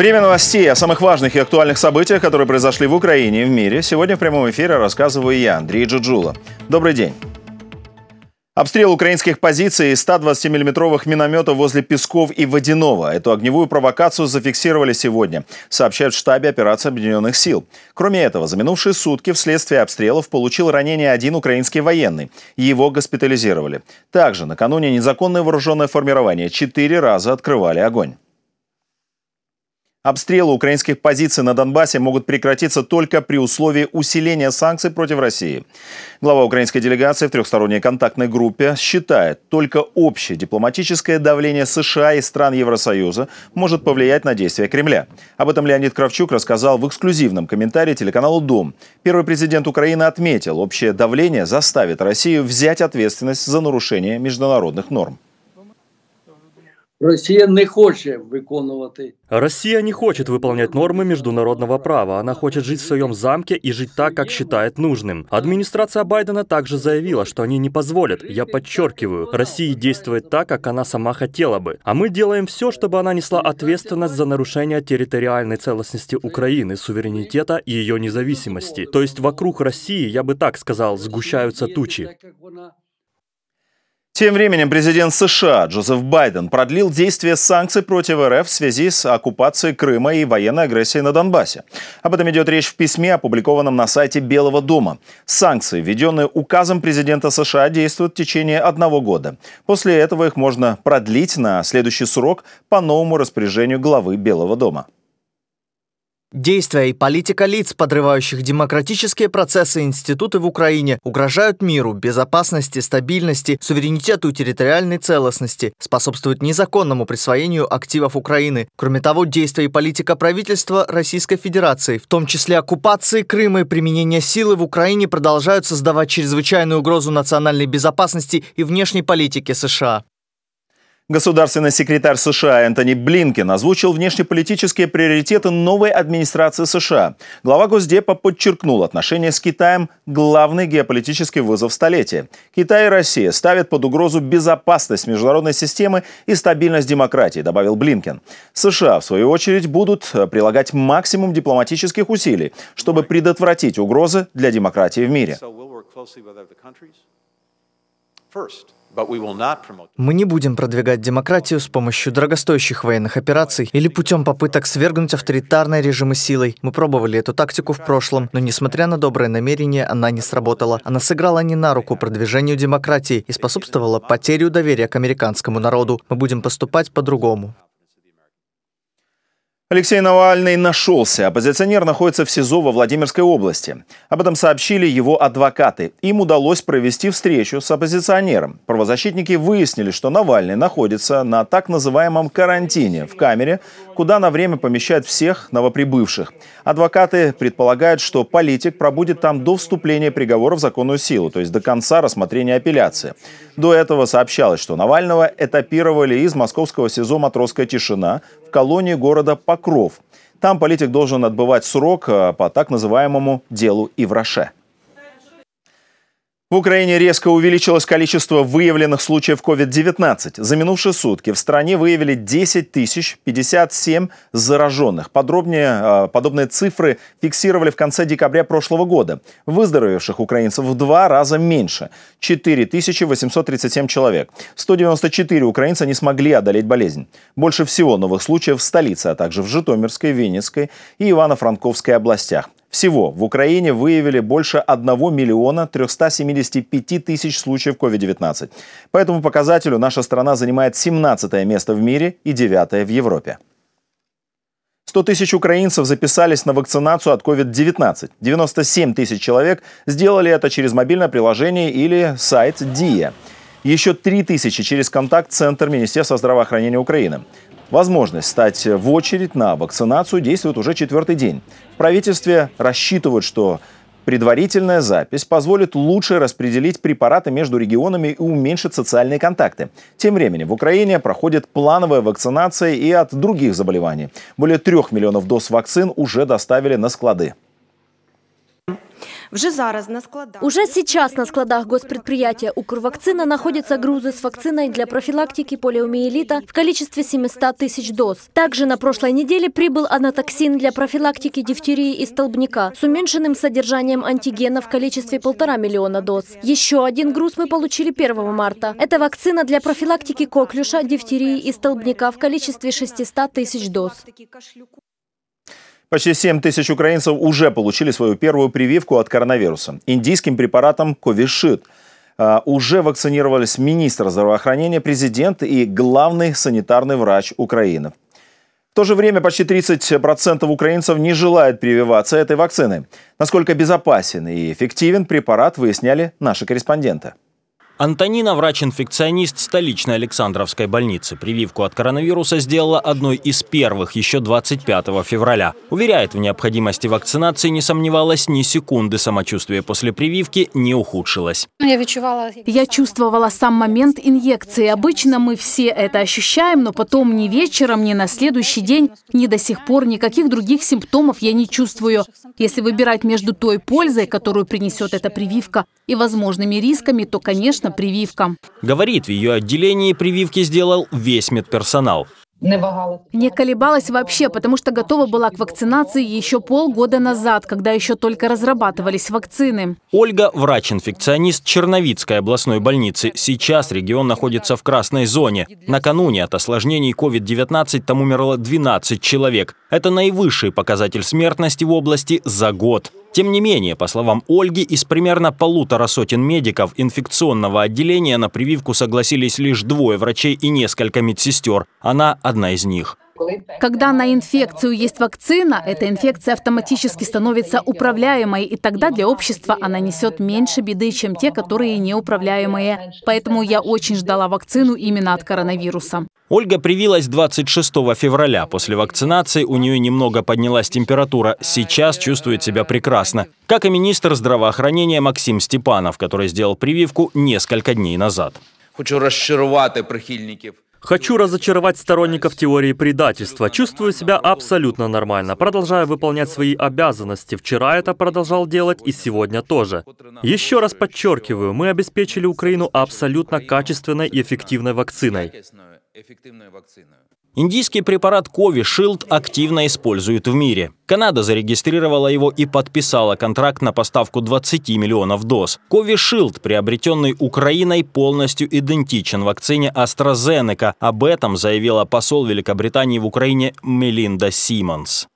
Время новостей о самых важных и актуальных событиях, которые произошли в Украине и в мире, сегодня в прямом эфире рассказываю я, Андрей Джуджула. Добрый день. Обстрел украинских позиций из 120 миллиметровых минометов возле Песков и Водяного. Эту огневую провокацию зафиксировали сегодня, сообщают в штабе операции Объединенных сил. Кроме этого, за минувшие сутки вследствие обстрелов получил ранение один украинский военный. Его госпитализировали. Также накануне незаконное вооруженное формирование четыре раза открывали огонь. Обстрелы украинских позиций на Донбассе могут прекратиться только при условии усиления санкций против России. Глава украинской делегации в трехсторонней контактной группе считает, только общее дипломатическое давление США и стран Евросоюза может повлиять на действия Кремля. Об этом Леонид Кравчук рассказал в эксклюзивном комментарии телеканалу «Дом». Первый президент Украины отметил, общее давление заставит Россию взять ответственность за нарушение международных норм. Россия не хочет выполнять. Россия не хочет выполнять нормы международного права. Она хочет жить в своем замке и жить так, как считает нужным. Администрация Байдена также заявила, что они не позволят. Я подчеркиваю, России действовать так, как она сама хотела бы. А мы делаем все, чтобы она несла ответственность за нарушение территориальной целостности Украины, суверенитета и ее независимости. То есть вокруг России, я бы так сказал, сгущаются тучи. Тем временем президент США Джозеф Байден продлил действие санкций против РФ в связи с оккупацией Крыма и военной агрессией на Донбассе. Об этом идет речь в письме, опубликованном на сайте Белого дома. Санкции, введенные указом президента США, действуют в течение одного года. После этого их можно продлить на следующий срок по новому распоряжению главы Белого дома. Действия и политика лиц, подрывающих демократические процессы и институты в Украине, угрожают миру, безопасности, стабильности, суверенитету и территориальной целостности, способствуют незаконному присвоению активов Украины. Кроме того, действия и политика правительства Российской Федерации, в том числе оккупации Крыма и применение силы в Украине, продолжают создавать чрезвычайную угрозу национальной безопасности и внешней политики США. Государственный секретарь США Энтони Блинкен озвучил внешнеполитические приоритеты новой администрации США. Глава Госдепа подчеркнул отношения с Китаем – главный геополитический вызов столетия. Китай и Россия ставят под угрозу безопасность международной системы и стабильность демократии, добавил Блинкен. США, в свою очередь, будут э, прилагать максимум дипломатических усилий, чтобы предотвратить угрозы для демократии в мире. Мы не будем продвигать демократию с помощью дорогостоящих военных операций или путем попыток свергнуть авторитарные режимы силой. Мы пробовали эту тактику в прошлом, но несмотря на добрые намерения, она не сработала. Она сыграла не на руку продвижению демократии и способствовала потерю доверия к американскому народу. Мы будем поступать по-другому. Алексей Навальный нашелся. Оппозиционер находится в СИЗО во Владимирской области. Об этом сообщили его адвокаты. Им удалось провести встречу с оппозиционером. Правозащитники выяснили, что Навальный находится на так называемом карантине в камере, куда на время помещают всех новоприбывших. Адвокаты предполагают, что политик пробудет там до вступления приговора в законную силу, то есть до конца рассмотрения апелляции. До этого сообщалось, что Навального этапировали из московского СИЗО «Матросская тишина» в колонии города Покров. Там политик должен отбывать срок э, по так называемому делу Ивраше. В Украине резко увеличилось количество выявленных случаев COVID-19. За минувшие сутки в стране выявили 10 тысяч 57 зараженных. Подробнее, а, подобные цифры фиксировали в конце декабря прошлого года. Выздоровевших украинцев в два раза меньше – 4 837 человек. 194 украинца не смогли одолеть болезнь. Больше всего новых случаев в столице, а также в Житомирской, Венецкой и Ивано-Франковской областях. Всего в Украине выявили больше 1 миллиона 375 тысяч случаев COVID-19. По этому показателю наша страна занимает 17 место в мире и 9 в Европе. 100 тысяч украинцев записались на вакцинацию от COVID-19. 97 тысяч человек сделали это через мобильное приложение или сайт DIA. Еще 3 тысячи через контакт-центр Министерства здравоохранения Украины. Возможность стать в очередь на вакцинацию действует уже четвертый день. В правительстве рассчитывают, что Предварительная запись позволит лучше распределить препараты между регионами и уменьшить социальные контакты. Тем временем в Украине проходит плановая вакцинация и от других заболеваний. Более трех миллионов доз вакцин уже доставили на склады. Уже сейчас на складах госпредприятия «Укрвакцина» находятся грузы с вакциной для профилактики полиомиелита в количестве 700 тысяч доз. Также на прошлой неделе прибыл анатоксин для профилактики дифтерии и столбняка с уменьшенным содержанием антигена в количестве полтора миллиона доз. Еще один груз мы получили 1 марта. Это вакцина для профилактики коклюша, дифтерии и столбняка в количестве 600 тысяч доз. Почти 7 тысяч украинцев уже получили свою первую прививку от коронавируса. Индийским препаратом Ковишит а, уже вакцинировались министр здравоохранения, президент и главный санитарный врач Украины. В то же время почти 30% украинцев не желают прививаться этой вакциной. Насколько безопасен и эффективен препарат, выясняли наши корреспонденты. Антонина, врач-инфекционист столичной Александровской больницы, прививку от коронавируса сделала одной из первых еще 25 февраля. Уверяет, в необходимости вакцинации не сомневалась ни секунды. Самочувствие после прививки не ухудшилось. Ну, я чувствовала сам момент инъекции. Обычно мы все это ощущаем, но потом ни вечером, ни на следующий день, ни до сих пор никаких других симптомов я не чувствую. Если выбирать между той пользой, которую принесет эта прививка, и возможными рисками, то, конечно, согласно прививкам. Говорит, в ее отделении прививки сделал весь медперсонал. Не колебалась вообще, потому что готова была к вакцинации еще полгода назад, когда еще только разрабатывались вакцины. Ольга – врач-инфекционист Черновицкой областной больницы. Сейчас регион находится в красной зоне. Накануне от осложнений COVID-19 там умерло 12 человек. Это наивысший показатель смертности в области за год. Тем не менее, по словам Ольги, из примерно полутора сотен медиков инфекционного отделения на прививку согласились лишь двое врачей и несколько медсестер. Она одна из них. Когда на инфекцию есть вакцина, эта инфекция автоматически становится управляемой, и тогда для общества она несет меньше беды, чем те, которые неуправляемые. Поэтому я очень ждала вакцину именно от коронавируса. Ольга привилась 26 февраля. После вакцинации у нее немного поднялась температура. Сейчас чувствует себя прекрасно. Как и министр здравоохранения Максим Степанов, который сделал прививку несколько дней назад. Хочу расширвать прихильников Хочу разочаровать сторонников теории предательства. Чувствую себя абсолютно нормально. Продолжаю выполнять свои обязанности. Вчера это продолжал делать и сегодня тоже. Еще раз подчеркиваю, мы обеспечили Украину абсолютно качественной и эффективной вакциной эффективную вакцину. Индийский препарат Covishield активно используют в мире. Канада зарегистрировала его и подписала контракт на поставку 20 миллионов доз. Covishield, приобретенный Украиной, полностью идентичен вакцине AstraZeneca. Об этом заявила посол Великобритании в Украине Мелинда Симмонс.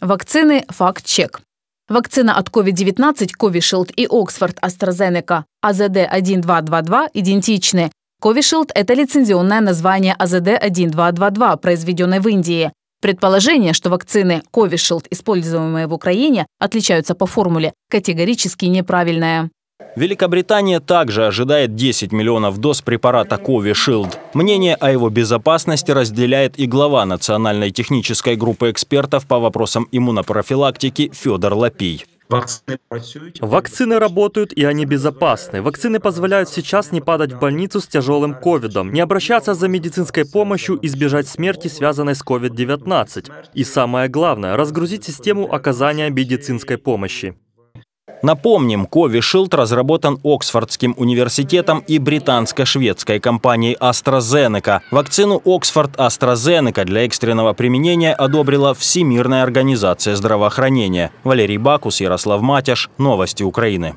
Вакцины «Факт-чек». Вакцина от COVID-19 Covishield и Oxford AstraZeneca AZD1222 а идентичны. Ковишилд – это лицензионное название АЗД-1222, произведенной в Индии. Предположение, что вакцины Ковишилд, используемые в Украине, отличаются по формуле, категорически неправильное. Великобритания также ожидает 10 миллионов доз препарата Ковишилд. Мнение о его безопасности разделяет и глава Национальной технической группы экспертов по вопросам иммунопрофилактики Федор Лапий. Вакцины работают, и они безопасны. Вакцины позволяют сейчас не падать в больницу с тяжелым ковидом, не обращаться за медицинской помощью, избежать смерти, связанной с COVID-19. И самое главное, разгрузить систему оказания медицинской помощи. Напомним, Кови разработан Оксфордским университетом и британско-шведской компанией AstraZeneca. Вакцину Оксфорд AstraZeneca для экстренного применения одобрила Всемирная организация здравоохранения. Валерий Бакус, Ярослав Матяш. Новости Украины.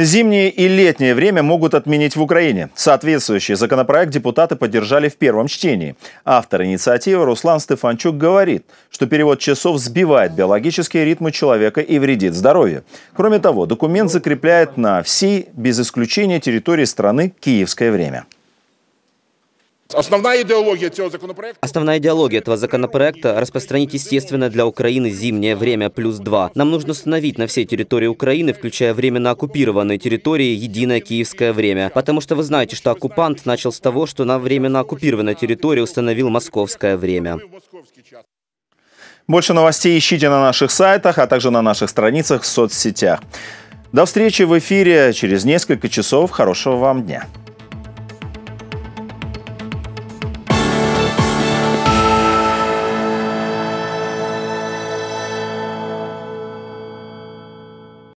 Зимнее и летнее время могут отменить в Украине. Соответствующий законопроект депутаты поддержали в первом чтении. Автор инициативы Руслан Стефанчук говорит, что перевод часов сбивает биологические ритмы человека и вредит здоровью. Кроме того, документ закрепляет на всей, без исключения территории страны, киевское время. Основная идеология этого законопроекта... Основная идеология этого законопроекта – распространить естественно для Украины зимнее время плюс два. Нам нужно установить на всей территории Украины, включая временно оккупированные территории, единое киевское время. Потому что вы знаете, что оккупант начал с того, что на временно оккупированной территории установил московское время. Больше новостей ищите на наших сайтах, а также на наших страницах в соцсетях. До встречи в эфире через несколько часов. Хорошего вам дня.